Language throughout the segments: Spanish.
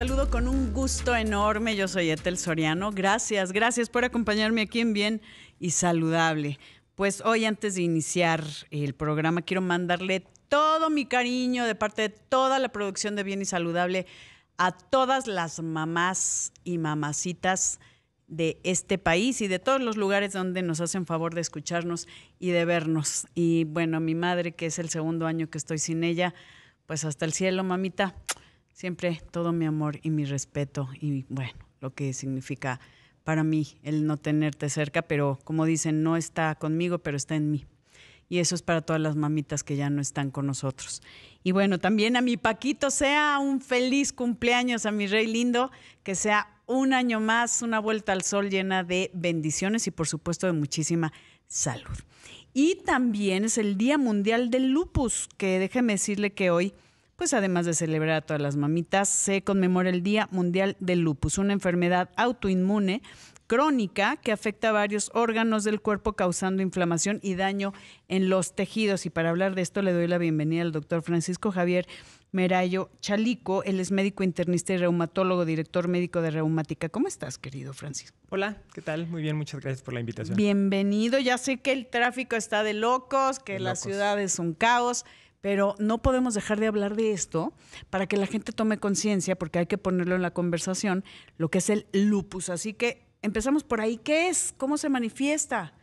Saludo con un gusto enorme, yo soy Etel Soriano, gracias, gracias por acompañarme aquí en Bien y Saludable. Pues hoy antes de iniciar el programa quiero mandarle todo mi cariño de parte de toda la producción de Bien y Saludable a todas las mamás y mamacitas de este país y de todos los lugares donde nos hacen favor de escucharnos y de vernos. Y bueno, mi madre, que es el segundo año que estoy sin ella, pues hasta el cielo, mamita siempre todo mi amor y mi respeto y bueno, lo que significa para mí el no tenerte cerca, pero como dicen, no está conmigo, pero está en mí. Y eso es para todas las mamitas que ya no están con nosotros. Y bueno, también a mi Paquito, sea un feliz cumpleaños a mi rey lindo, que sea un año más, una vuelta al sol llena de bendiciones y por supuesto de muchísima salud. Y también es el Día Mundial del Lupus, que déjeme decirle que hoy pues además de celebrar a todas las mamitas, se conmemora el Día Mundial del Lupus, una enfermedad autoinmune crónica que afecta a varios órganos del cuerpo causando inflamación y daño en los tejidos. Y para hablar de esto le doy la bienvenida al doctor Francisco Javier Merayo Chalico. Él es médico internista y reumatólogo, director médico de reumática. ¿Cómo estás, querido Francisco? Hola, ¿qué tal? Muy bien, muchas gracias por la invitación. Bienvenido. Ya sé que el tráfico está de locos, que las ciudades son caos pero no podemos dejar de hablar de esto para que la gente tome conciencia, porque hay que ponerlo en la conversación, lo que es el lupus. Así que empezamos por ahí. ¿Qué es? ¿Cómo se manifiesta?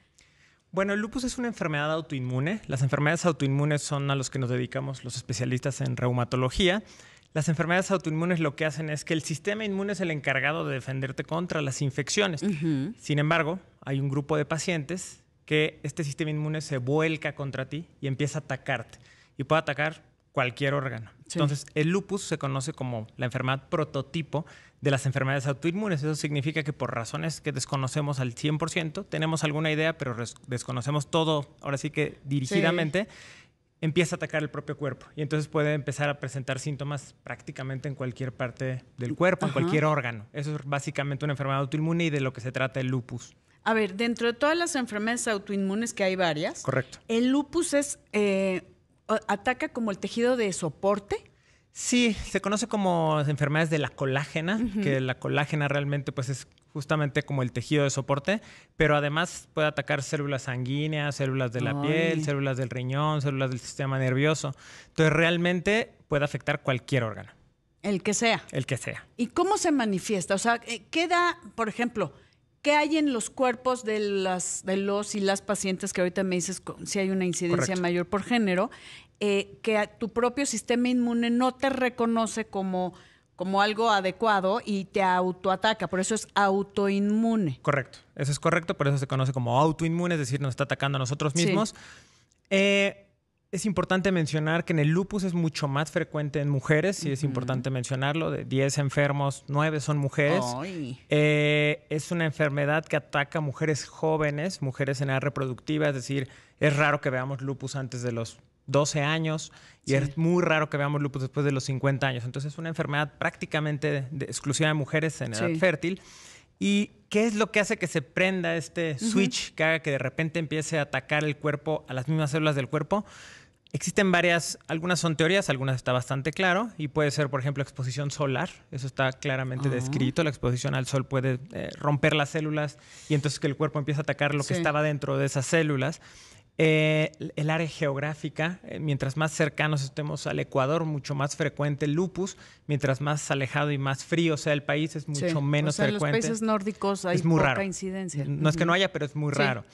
Bueno, el lupus es una enfermedad autoinmune. Las enfermedades autoinmunes son a los que nos dedicamos los especialistas en reumatología. Las enfermedades autoinmunes lo que hacen es que el sistema inmune es el encargado de defenderte contra las infecciones. Sin embargo, hay un grupo de pacientes que este sistema inmune se vuelca contra ti y empieza a atacarte y puede atacar cualquier órgano. Entonces, el lupus se conoce como la enfermedad prototipo de las enfermedades autoinmunes. Eso significa que por razones que desconocemos al 100%, tenemos alguna idea, pero desconocemos todo, ahora sí que dirigidamente. empieza a atacar el propio cuerpo y entonces puede empezar a presentar síntomas prácticamente en cualquier parte del cuerpo, en cualquier órgano. Eso es básicamente una enfermedad autoinmune y de lo que se trata el lupus. A ver, dentro de todas las enfermedades autoinmunes, que hay varias, correcto. ¿El lupus es eh, ataca como el tejido de soporte. Sí, se conoce como enfermedades de la colágena, que la colágena realmente pues es justamente como el tejido de soporte, pero además puede atacar células sanguíneas, células de la piel, células del riñón, células del sistema nervioso. Entonces realmente puede afectar cualquier órgano. El que sea. El que sea. ¿Y cómo se manifiesta? O sea, eh, queda, por ejemplo, ¿Qué hay en los cuerpos de, las, de los y las pacientes que ahorita me dices si hay una incidencia mayor por género? Eh, que tu propio sistema inmune no te reconoce como, algo adecuado y te autoataca. Por eso es autoinmune. Correcto. Eso es correcto. Por eso se conoce como autoinmune, es decir, nos está atacando a nosotros mismos. Eh, es importante mencionar que en el lupus es mucho más frecuente en mujeres, y es importante mencionarlo, de 10 enfermos, 9 son mujeres. Eh, es una enfermedad que ataca a mujeres jóvenes, mujeres en edad reproductiva, es decir, es raro que veamos lupus antes de los 12 años y es muy raro que veamos lupus después de los 50 años. Entonces es una enfermedad prácticamente exclusiva de mujeres en edad fértil. ¿Y qué es lo que hace que se prenda este switch que haga que de repente empiece a atacar el cuerpo, a las mismas células del cuerpo? Existen varias, algunas son teorías, algunas está bastante claro, y puede ser, por ejemplo, exposición solar, eso está claramente ah. descrito, la exposición al sol puede eh, romper las células y entonces que el cuerpo empiece a atacar lo que estaba dentro de esas células. Eh, el área geográfica, eh, mientras más cercanos estemos al Ecuador, mucho más frecuente el lupus, mientras más alejado y más frío sea el país, es mucho menos frecuente. En los países nórdicos hay es muy poca incidencia. No es que no haya, pero es muy raro.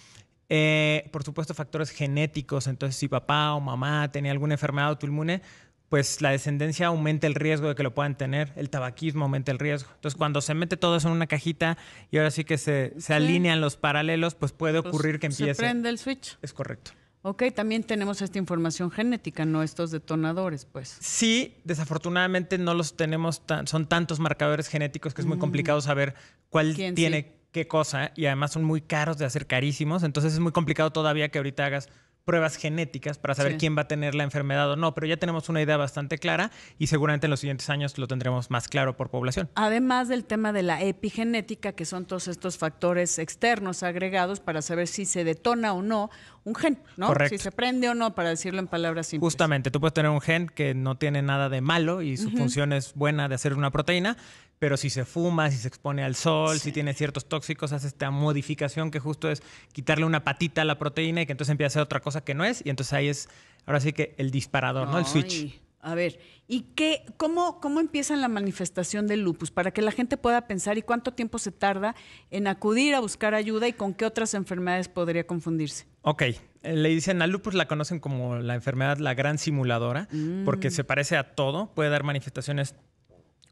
Eh, por supuesto, factores genéticos, entonces si papá o mamá tenía alguna enfermedad autoinmune, pues la descendencia aumenta el riesgo de que lo puedan tener, el tabaquismo aumenta el riesgo. Entonces, cuando se mete todo eso en una cajita y ahora sí que se, alinean los paralelos, pues puede pues, ocurrir que empiece. Se prende el switch. Es correcto. Ok, también tenemos esta información genética, no estos detonadores, pues. Sí, desafortunadamente no los tenemos, tan, son tantos marcadores genéticos que es muy mm. complicado saber cuál tiene qué cosa y además son muy caros de hacer carísimos, entonces es muy complicado todavía que ahorita hagas pruebas genéticas para saber quién va a tener la enfermedad o no, pero ya tenemos una idea bastante clara y seguramente en los siguientes años lo tendremos más claro por población. Además del tema de la epigenética, que son todos estos factores externos agregados para saber si se detona o no un gen, ¿no? Si se prende o no, para decirlo en palabras simples. Justamente, tú puedes tener un gen que no tiene nada de malo y su función es buena de hacer una proteína, pero si se fuma, si se expone al sol, si tiene ciertos tóxicos, hace esta modificación que justo es quitarle una patita a la proteína y que entonces empieza a ser otra cosa que no es, y entonces ahí es, ahora sí que el disparador, ¿no? El switch. A ver, ¿y qué, cómo, cómo empieza la manifestación del lupus? Para que la gente pueda pensar y cuánto tiempo se tarda en acudir a buscar ayuda y con qué otras enfermedades podría confundirse. Ok, eh, le dicen al lupus, la conocen como la enfermedad la gran simuladora, porque mm. se parece a todo, puede dar manifestaciones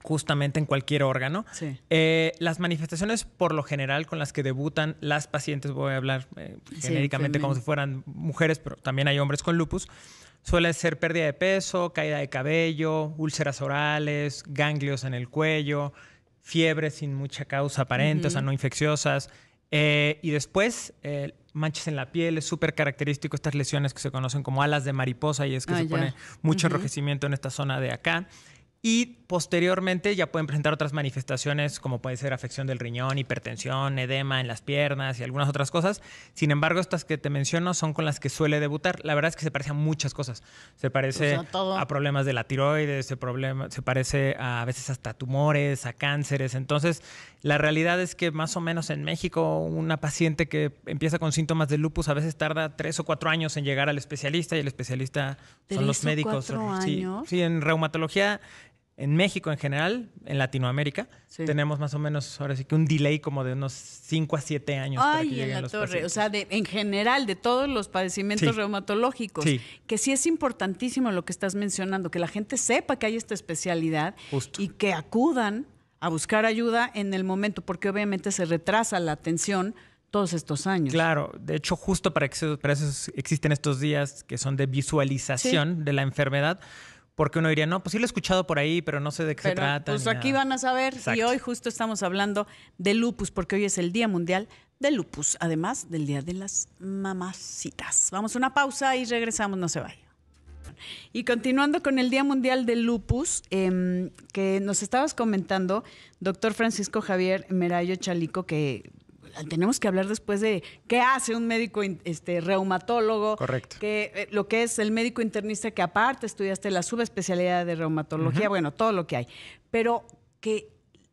justamente en cualquier órgano. Eh, las manifestaciones por lo general con las que debutan las pacientes, voy a hablar eh, genéricamente como si fueran mujeres, pero también hay hombres con lupus, suele ser pérdida de peso, caída de cabello, úlceras orales, ganglios en el cuello, fiebre sin mucha causa aparente, o sea, no infecciosas. Eh, y después, manchas en la piel, es súper característico estas lesiones que se conocen como alas de mariposa y es que ah, se pone mucho enrojecimiento en esta zona de acá. Y posteriormente ya pueden presentar otras manifestaciones como puede ser afección del riñón, hipertensión, edema en las piernas y algunas otras cosas. Sin embargo, estas que te menciono son con las que suele debutar. La verdad es que se parece a muchas cosas. Se parece a problemas de la tiroides, se, problema, se parece a, veces hasta tumores, a cánceres. Entonces, la realidad es que más o menos en México una paciente que empieza con síntomas de lupus a veces tarda tres o cuatro años en llegar al especialista y el especialista son los médicos. sí, en reumatología en México en general, en Latinoamérica, tenemos más o menos ahora sí que un delay como de unos 5 a 7 años. Ay, para en la torre, o sea, en general, de todos los padecimientos reumatológicos, que sí es importantísimo lo que estás mencionando, que la gente sepa que hay esta especialidad y que acudan a buscar ayuda en el momento, porque obviamente se retrasa la atención todos estos años. Claro, de hecho justo para, que, para eso existen estos días que son de visualización de la enfermedad porque uno diría, no, pues sí lo he escuchado por ahí, pero no sé de qué se trata. Pues aquí van a saber. Y hoy justo estamos hablando de lupus, porque hoy es el Día Mundial de Lupus, además del Día de las Mamacitas. Vamos a una pausa y regresamos, no se vaya. Y continuando con el Día Mundial del Lupus, em, que nos estabas comentando, doctor Francisco Javier Merayo Chalico, que tenemos que hablar después de qué hace un médico este, reumatólogo. Correcto. Que, eh, lo que es el médico internista que aparte estudiaste la subespecialidad de reumatología, bueno, todo lo que hay. Pero que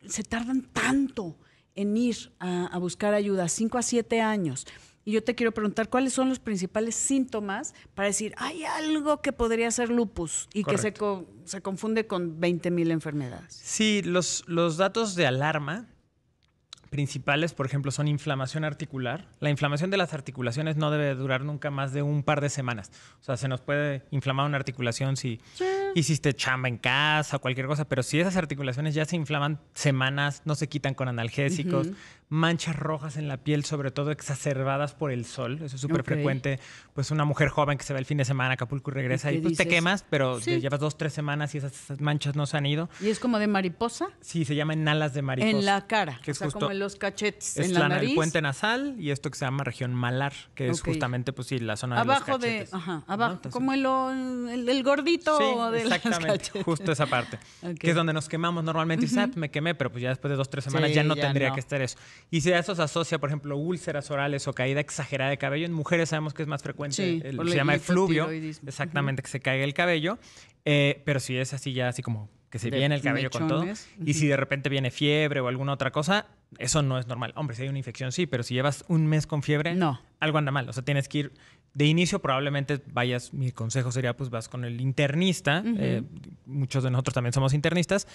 se tardan tanto en ir a, buscar ayuda, cinco a siete años. Y yo te quiero preguntar cuáles son los principales síntomas para decir, hay algo que podría ser lupus y que se, se, confunde con 20.000 mil enfermedades. Sí, los, los datos de alarma principales, por ejemplo, son inflamación articular. La inflamación de las articulaciones no debe durar nunca más de un par de semanas. O sea, se nos puede inflamar una articulación si hiciste chamba en casa o cualquier cosa, pero si esas articulaciones ya se inflaman semanas, no se quitan con analgésicos, manchas rojas en la piel, sobre todo exacerbadas por el sol. Eso es súper frecuente. Pues una mujer joven que se va el fin de semana a Acapulco y regresa y, pues te quemas, pero llevas dos, tres semanas y esas, manchas no se han ido. ¿Y es como de mariposa? Sí, se llaman alas de mariposa. En la cara, que o sea, como en los cachetes, en la, el puente nasal y esto que se llama región malar, que es justamente, pues sí, la zona de los cachetes. De, ajá, abajo, como el, el, gordito sí, de exactamente, justo esa parte, que es donde nos quemamos normalmente. Y ah, pues, me quemé, pero pues ya después de dos, tres semanas ya no tendría que estar eso. Y si a eso se asocia, por ejemplo, úlceras orales o caída exagerada de cabello, en mujeres sabemos que es más frecuente, se llama efluvio, exactamente, que se caiga el cabello, eh, pero si es así ya así como que se viene el cabello con todo, y si de repente viene fiebre o alguna otra cosa, eso no es normal. Hombre, si hay una infección sí, pero si llevas un mes con fiebre, algo anda mal, o sea, tienes que ir de inicio probablemente vayas, mi consejo sería pues vas con el internista, eh, muchos de nosotros también somos internistas,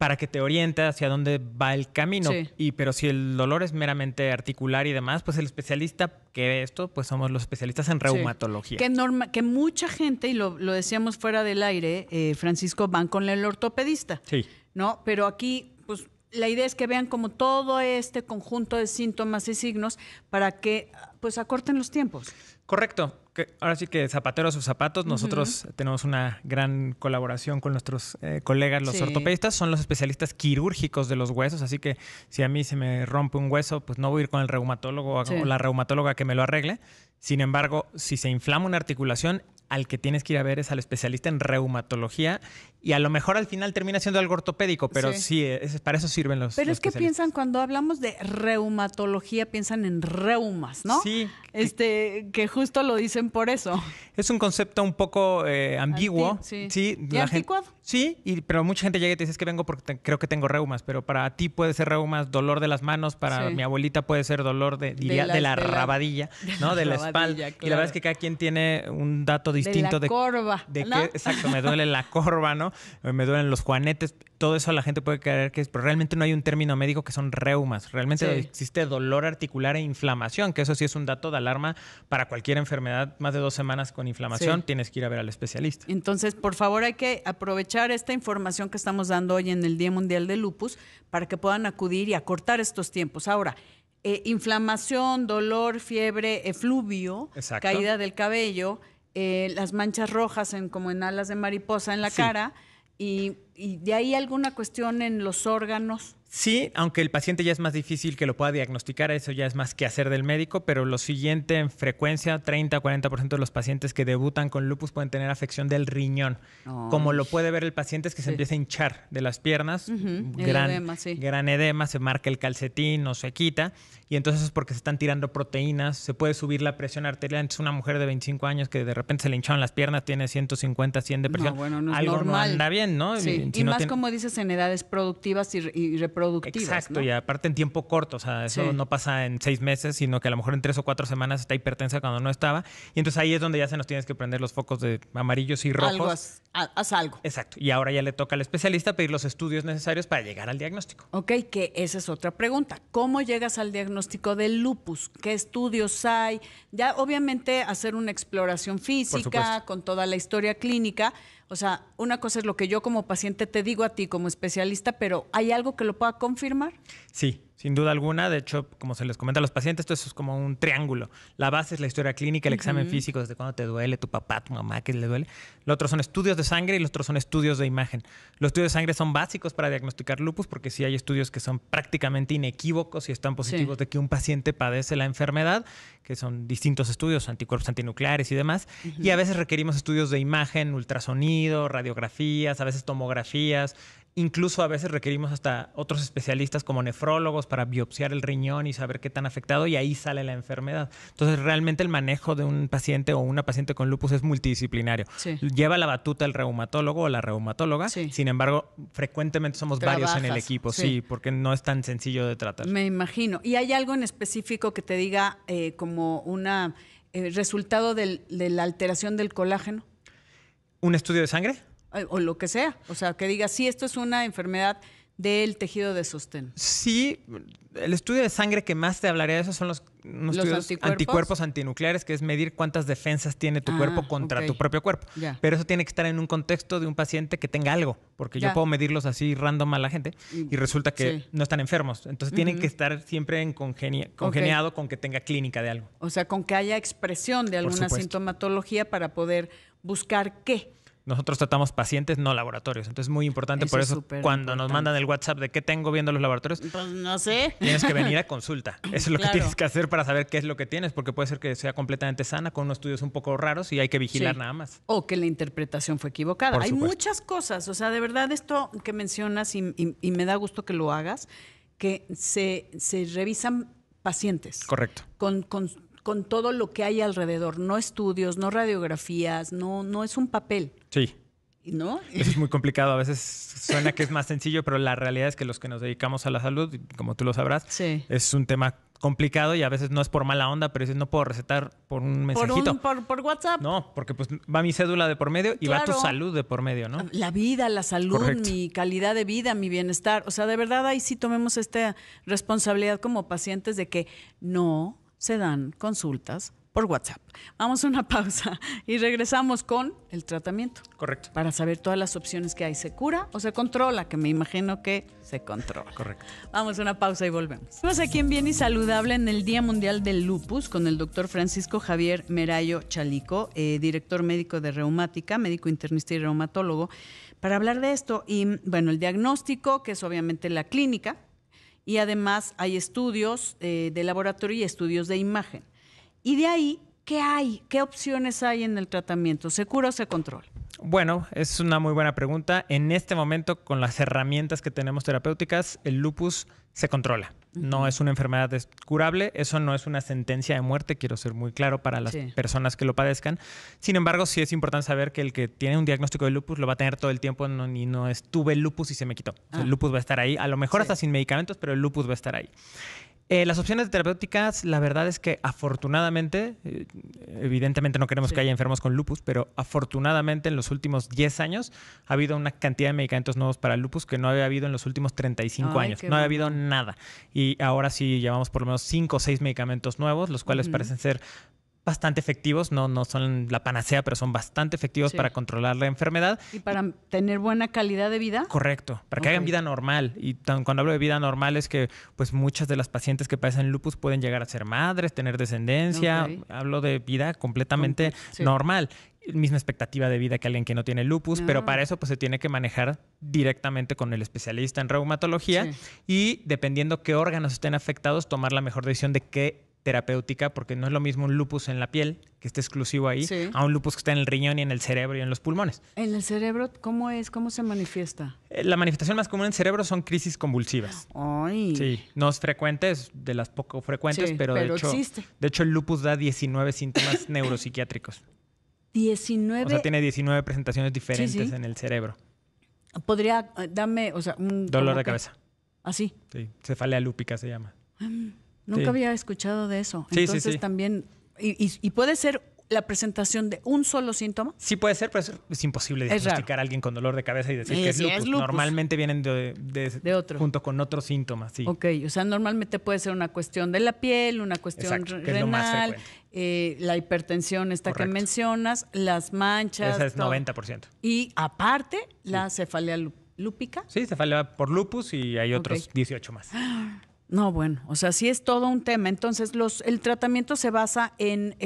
para que te oriente hacia dónde va el camino. Y, pero si el dolor es meramente articular y demás, pues el especialista que ve esto, pues somos los especialistas en reumatología. Que, norma, que mucha gente, y lo, lo decíamos fuera del aire, eh, Francisco, van con el ortopedista. Sí. ¿No? Pero aquí, pues la idea es que vean como todo este conjunto de síntomas y signos para que pues acorten los tiempos. Correcto ahora sí que zapateros o sus zapatos. Nosotros tenemos una gran colaboración con nuestros eh, colegas, los ortopedistas, son los especialistas quirúrgicos de los huesos. Así que si a mí se me rompe un hueso, pues no voy a ir con el reumatólogo o la reumatóloga que me lo arregle. Sin embargo, si se inflama una articulación, al que tienes que ir a ver es al especialista en reumatología y a lo mejor al final termina siendo algo ortopédico, pero sí, eh, para eso sirven los. Pero es que piensan cuando hablamos de reumatología piensan en reumas, ¿no? Sí. Este que, justo lo dicen por eso. Es un concepto un poco eh, ambiguo, sí. sí ¿Y sí, pero mucha gente llega y te dice es que vengo porque creo que tengo reumas, pero para ti puede ser reumas dolor de las manos, para mi abuelita puede ser dolor de, de, la, rabadilla, ¿no? De la, espalda. Y la verdad es que cada quien tiene un dato distinto de la exacto, me duele la corva, ¿no? Me duelen los juanetes. Todo eso la gente puede creer que es, pero realmente no hay un término médico que son reumas. Realmente existe dolor articular e inflamación, que eso sí es un dato de alarma para cualquier enfermedad. Más de dos semanas con inflamación tienes que ir a ver al especialista. Entonces, por favor, hay que aprovechar esta información que estamos dando hoy en el Día Mundial de Lupus para que puedan acudir y acortar estos tiempos. Ahora, eh, inflamación, dolor, fiebre, efluvio, caída del cabello eh, las manchas rojas en, como en alas de mariposa en la cara y, y, de ahí alguna cuestión en los órganos. Sí, aunque el paciente ya es más difícil que lo pueda diagnosticar, eso ya es más que hacer del médico, pero lo siguiente en frecuencia, 30-40% de los pacientes que debutan con lupus pueden tener afección del riñón. Como lo puede ver el paciente es que se empieza a hinchar de las piernas, gran, edema, sí. gran edema, se marca el calcetín, no se quita, y entonces es porque se están tirando proteínas, se puede subir la presión arterial. Entonces una mujer de 25 años que de repente se le hincharon las piernas, tiene 150, 100 de presión, bueno, algo normal. anda bien, ¿no? Y, más como dices, en edades productivas y reproductivas Exacto, y aparte en tiempo corto, o sea, eso no pasa en seis meses, sino que a lo mejor en tres o cuatro semanas está hipertensa cuando no estaba. Y entonces ahí es donde ya se nos tienes que prender los focos de amarillos y rojos. haz, algo. Exacto, y ahora ya le toca al especialista pedir los estudios necesarios para llegar al diagnóstico. Ok, que esa es otra pregunta. ¿Cómo llegas al diagnóstico del lupus? ¿Qué estudios hay? Ya obviamente hacer una exploración física con toda la historia clínica, o sea, una cosa es lo que yo como paciente te digo a ti como especialista, pero ¿hay algo que lo pueda confirmar? Sí, sin duda alguna, de hecho, como se les comenta a los pacientes, esto es como un triángulo. La base es la historia clínica, el examen físico, desde cuándo te duele, tu papá, tu mamá, qué le duele. Lo otro son estudios de sangre y los otros son estudios de imagen. Los estudios de sangre son básicos para diagnosticar lupus porque sí hay estudios que son prácticamente inequívocos y están positivos de que un paciente padece la enfermedad, que son distintos estudios, anticuerpos antinucleares y demás. Y a veces requerimos estudios de imagen, ultrasonido, radiografías, a veces tomografías, Incluso a veces requerimos hasta otros especialistas como nefrólogos para biopsiar el riñón y saber qué tan afectado y ahí sale la enfermedad. Entonces realmente el manejo de un paciente o una paciente con lupus es multidisciplinario. Lleva la batuta el reumatólogo o la reumatóloga, sin embargo frecuentemente somos varios en el equipo, sí. porque no es tan sencillo de tratar. Me imagino. ¿Y hay algo en específico que te diga eh, como una eh, resultado de la alteración del colágeno? ¿Un estudio de sangre? o lo que sea. O sea, que diga, sí, esto es una enfermedad del tejido de sostén. Sí, el estudio de sangre que más te hablaría de eso son los, anticuerpos? antinucleares, que es medir cuántas defensas tiene tu ah, cuerpo contra tu propio cuerpo. Pero eso tiene que estar en un contexto de un paciente que tenga algo, porque yo puedo medirlos así random a la gente y resulta que no están enfermos. Entonces tienen que estar siempre en congeniado con que tenga clínica de algo. O sea, con que haya expresión de alguna sintomatología para poder buscar qué. Nosotros tratamos pacientes, no laboratorios. Entonces es muy importante. por eso, cuando nos mandan el WhatsApp de qué tengo viendo los laboratorios, pues no sé. Tienes que venir a consulta. Eso es lo que tienes que hacer para saber qué es lo que tienes, porque puede ser que sea completamente sana, con unos estudios un poco raros y hay que vigilar nada más. O que la interpretación fue equivocada. hay muchas cosas. O sea, de verdad, esto que mencionas y, me da gusto que lo hagas, que se, se revisan pacientes. Correcto. Con, con, con todo lo que hay alrededor, no estudios, no radiografías, no, no es un papel Sí. ¿No? es muy complicado. A veces suena que es más sencillo, pero la realidad es que los que nos dedicamos a la salud, como tú lo sabrás, es un tema complicado y a veces no es por mala onda, pero no puedo recetar por un mensajito. Por, WhatsApp. No, porque pues va mi cédula de por medio y va tu salud de por medio, ¿no? Ah, la vida, la salud, mi calidad de vida, mi bienestar. O sea, de verdad ahí sí tomemos esta responsabilidad como pacientes de que no se dan consultas por WhatsApp. Vamos a una pausa y regresamos con el tratamiento. Correcto. Para saber todas las opciones que hay. ¿Se cura o se controla? Que me imagino que se controla. Correcto. Vamos a una pausa y volvemos. Estamos aquí en Bien y Saludable en el Día Mundial del Lupus con el doctor Francisco Javier Merayo Chalico, eh, director médico de reumática, médico internista y reumatólogo, para hablar de esto. Y bueno, el diagnóstico, que es obviamente la clínica, y además hay estudios eh, de laboratorio y estudios de imagen. Y de ahí, ¿qué hay? ¿Qué opciones hay en el tratamiento? ¿Se cura o se controla? Bueno, es una muy buena pregunta. En este momento, con las herramientas que tenemos terapéuticas, el lupus se controla. No es una enfermedad curable, eso no es una sentencia de muerte, quiero ser muy claro para las personas que lo padezcan. Sin embargo, sí es importante saber que el que tiene un diagnóstico de lupus lo va a tener todo el tiempo no, y no estuve lupus y se me quitó. Ah. el lupus va a estar ahí, a lo mejor hasta sin medicamentos, pero el lupus va a estar ahí. Eh, las opciones terapéuticas, la verdad es que afortunadamente, eh, evidentemente no queremos que haya enfermos con lupus, pero afortunadamente en los últimos 10 años ha habido una cantidad de medicamentos nuevos para lupus que no había habido en los últimos 35 años. No había habido nada. Y ahora sí llevamos por lo menos 5 o 6 medicamentos nuevos, los cuales parecen ser bastante efectivos, no, no son la panacea, pero son bastante efectivos para controlar la enfermedad. Y para tener buena calidad de vida. Correcto, para que hagan vida normal. Y cuando hablo de vida normal es que pues muchas de las pacientes que padecen lupus pueden llegar a ser madres, tener descendencia. Hablo de vida completamente normal misma expectativa de vida que alguien que no tiene lupus, ah. pero para eso pues se tiene que manejar directamente con el especialista en reumatología y dependiendo qué órganos estén afectados, tomar la mejor decisión de qué terapéutica, porque no es lo mismo un lupus en la piel, que está exclusivo ahí, a un lupus que está en el riñón y en el cerebro y en los pulmones. ¿En el cerebro cómo es? ¿Cómo se manifiesta? Eh, la manifestación más común en el cerebro son crisis convulsivas. Ay. Sí, no es frecuente, es de las poco frecuentes, pero, de hecho, De hecho, el lupus da 19 síntomas neuropsiquiátricos. 19. O sea, tiene 19 presentaciones diferentes en el cerebro. Podría, eh, dame, o sea, un... Dolor de cabeza. ¿Así? ¿Ah, sí, cefalea lúpica se llama. Mm. Nunca había escuchado de eso. Entonces también, y, puede ser la presentación de un solo síntoma. Sí puede ser, pero es, imposible diagnosticar a alguien con dolor de cabeza y decir que es lupus. Normalmente vienen de, de, otro. junto con otros síntomas. Sí. Ok, o sea, normalmente puede ser una cuestión de la piel, una cuestión renal, eh, la hipertensión esta que mencionas, las manchas. Esa es 90%. Y aparte, la cefalea lúpica. Sí, cefalea por lupus y hay otros 18 más. No, bueno, o sea, sí es todo un tema. Entonces, los, el tratamiento se basa en,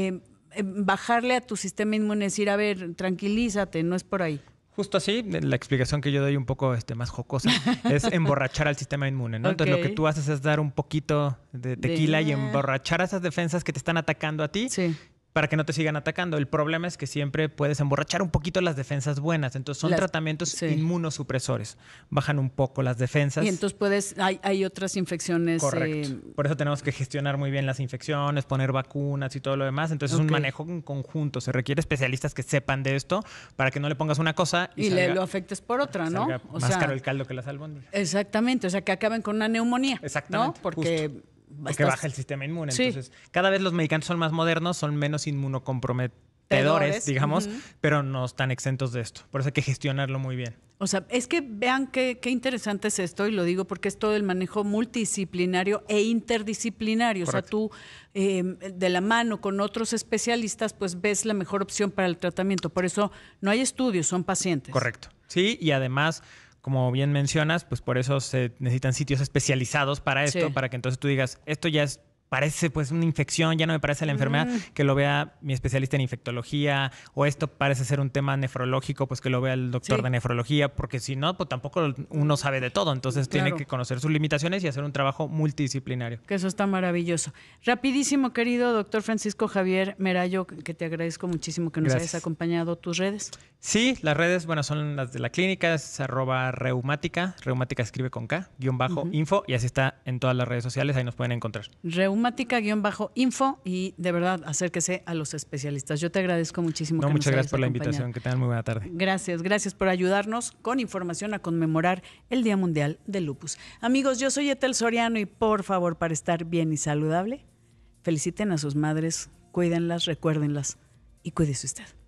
bajarle a tu sistema inmune, decir, a ver, tranquilízate, no es por ahí. Justo así, la explicación que yo doy un poco este, más jocosa es emborrachar al sistema inmune, ¿no? Entonces lo que tú haces es dar un poquito de tequila y emborrachar a esas defensas que te están atacando a ti. Sí para que no te sigan atacando. El problema es que siempre puedes emborrachar un poquito las defensas buenas. Entonces son tratamientos inmunosupresores. Bajan un poco las defensas. Y entonces puedes, hay, otras infecciones. Correcto. Eh, por eso tenemos que gestionar muy bien las infecciones, poner vacunas y todo lo demás. Entonces es un manejo conjunto. Se requiere especialistas que sepan de esto para que no le pongas una cosa y, le lo afectes por otra, ¿no? Salga más caro el caldo que la albóndigas. Exactamente. O sea, que acaben con una neumonía. Exactamente. Porque... Porque baja el sistema inmune. Entonces, cada vez los medicamentos son más modernos, son menos inmunocomprometedores, digamos, pero no están exentos de esto. Por eso hay que gestionarlo muy bien. O sea, es que vean qué, interesante es esto, y lo digo porque es todo el manejo multidisciplinario e interdisciplinario. O sea, tú em, de la mano con otros especialistas, pues ves la mejor opción para el tratamiento. Por eso no hay estudios, son pacientes. Correcto. Sí, y además como bien mencionas, pues por eso se necesitan sitios especializados para esto, para que entonces tú digas, esto ya es parece pues una infección, ya no me parece la enfermedad, que lo vea mi especialista en infectología, o esto parece ser un tema nefrológico, pues que lo vea el doctor de nefrología, porque si no, pues tampoco uno sabe de todo, entonces tiene que conocer sus limitaciones y hacer un trabajo multidisciplinario. Que eso está maravilloso. Rapidísimo, querido doctor Francisco Javier Merayo, que te agradezco muchísimo que nos hayas acompañado tus redes. Sí, las redes, bueno, son las de la clínica, es arroba reumática, reumática escribe con K, guión bajo, info, y así está en todas las redes sociales, ahí nos pueden encontrar bajo info y de verdad acérquese a los especialistas. Yo te agradezco muchísimo. No, muchas gracias por la invitación. Que tengan muy buena tarde. Gracias, gracias por ayudarnos con información a conmemorar el Día Mundial del Lupus. Amigos, yo soy Etel Soriano y por favor, para estar bien y saludable, feliciten a sus madres, cuídenlas, recuérdenlas y cuídese usted.